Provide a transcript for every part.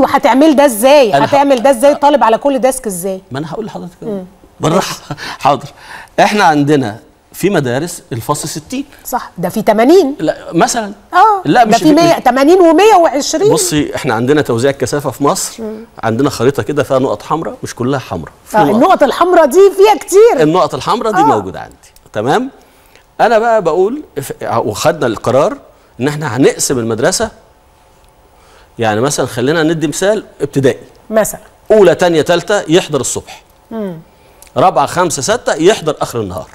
ايوه هتعمل ده ازاي هتعمل ده ازاي طالب على كل ديسك ازاي ما انا هقول لحضرتك بالراحه حاضر احنا عندنا في مدارس الفصل 60 صح ده في 80 لا مثلا اه لا مش ده في 100 80 و120 بصي احنا عندنا توزيع الكثافه في مصر مم. عندنا خريطه كده فيها نقط حمراء مش كلها حمراء آه، النقط الحمراء دي فيها كتير النقط الحمراء دي آه. موجوده عندي تمام انا بقى بقول وخدنا القرار ان احنا هنقسم المدرسه يعني مثلا خلينا ندي مثال ابتدائي مثلا اولى ثانيه ثالثه يحضر الصبح امم رابعه خمسه سته يحضر اخر النهار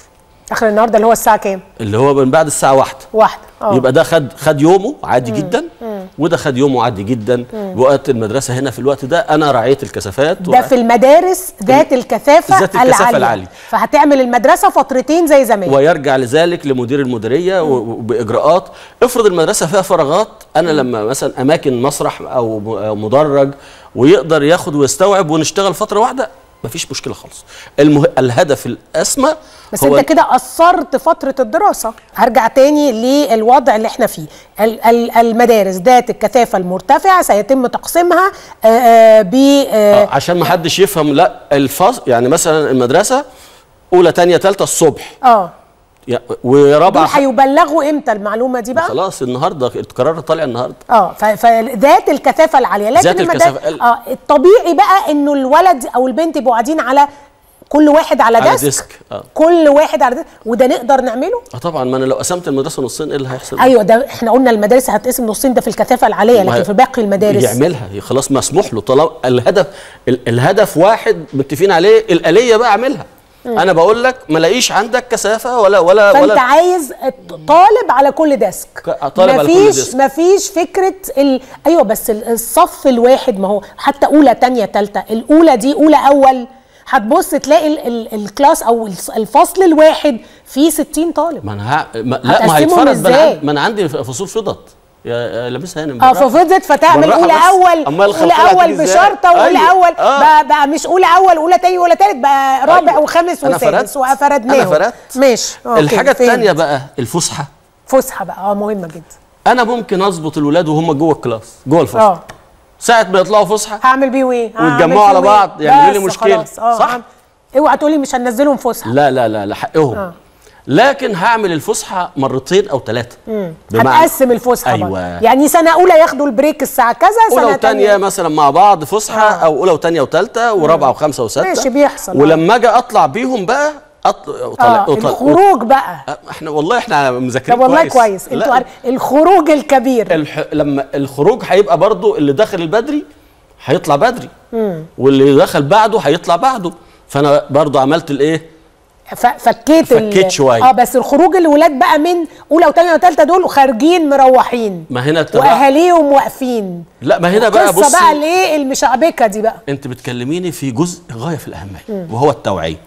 اخر النهار ده اللي هو الساعه كام اللي هو من بعد الساعه واحدة واحدة اه يبقى ده خد خد يومه عادي مم. جدا مم. وده خد يوم وعدي جدا وقت المدرسه هنا في الوقت ده انا راعيت الكثافات ده في المدارس ذات الكثافه ذات الكثافه العاليه, العالية. فهتعمل المدرسه فترتين زي زمان ويرجع لذلك لمدير المديريه باجراءات افرض المدرسه فيها فراغات انا لما مثلا اماكن مسرح او مدرج ويقدر ياخد ويستوعب ونشتغل فتره واحده مفيش مشكله خالص المه... الهدف الاسمى بس هو انت كده قصرت فتره الدراسه هرجع تاني للوضع اللي احنا فيه ال ال المدارس ذات الكثافه المرتفعه سيتم تقسيمها ب آه، عشان ما حدش يفهم لا الفصل يعني مثلا المدرسه اولى ثانيه ثالثه الصبح اه ورابعه دول هيبلغوا امتى المعلومه دي بقى؟ خلاص النهارده القرار طالع النهارده اه فذات الكثافه العاليه لكن ذات الكثافه اه الطبيعي بقى انه الولد او البنت يبقوا قاعدين على كل واحد على ديسك, على ديسك. آه. كل واحد على ديسك وده نقدر نعمله اه طبعا ما انا لو قسمت المدرسه نصين ايه اللي هيحصل ايوه ده احنا قلنا المدارس هتقسم نصين ده في الكثافه العاليه لكن في باقي المدارس يعملها خلاص مسموح له طالما الهدف الهدف واحد متفقين عليه الاليه بقى اعملها انا بقول لك ما لاقيش عندك كثافه ولا ولا فانت ولا عايز طالب على كل ديسك طالب على كل ديسك مفيش فكره ال... ايوه بس الصف الواحد ما هو حتى اولى تانية تالتة الاولى دي اولى اول هتبص تلاقي ال ال الكلاس او الفصل الواحد فيه 60 طالب ما انا ه... ما... لا ما هيتفرج ما انا عندي فصول فضت لابسها هنا اه ففضلت فتعمل اولى اول اولى اول بشرطه واولى أيوه. اول آه. بقى مش اولى اول اولى تاني اولى تالت بقى أيوه. رابع أيوه. وخامس وسادس وافردناهم انا فردت ماشي الحاجه الثانيه بقى الفسحه فسحه بقى اه مهمه جدا انا ممكن اظبط الولاد وهم جوه الكلاس جوه الفسحه اه ساعه ما يطلعوا فسحه هعمل بيه ايه؟ ويتجمعوا على بعض يعملوا لي مشكله آه، صح؟ اوعى تقولي مش هنزلهم فسحه لا لا لا لا حقهم آه. لكن هعمل الفسحه مرتين او ثلاثه هتقسم الفسحه أيوة. يعني سنه اولى ياخدوا البريك الساعه كذا سنه اولى وثانيه مثلا مع بعض فسحه آه. او اولى وثانيه وثالثه ورابعه وخمسه وسته ماشي بيحصل ولما اجي اطلع بيهم بقى أطل... أطلع... آه أطلع... الخروج بقى أه، احنا والله احنا مذاكرين كويس والله كويس انتوا عارف... الخروج الكبير الح... لما الخروج هيبقى برضو اللي دخل البدري هيطلع بدري مم. واللي دخل بعده هيطلع بعده فانا برضو عملت الايه فكيت فكيت شويه اه بس الخروج الولاد بقى من اولى وثانيه وثالثه دول خارجين مروحين ما هنا واهاليهم واقفين لا ما هنا بقى بص بقى ليه المشعبكه دي بقى انت بتكلميني في جزء غايه في الاهميه وهو التوعيه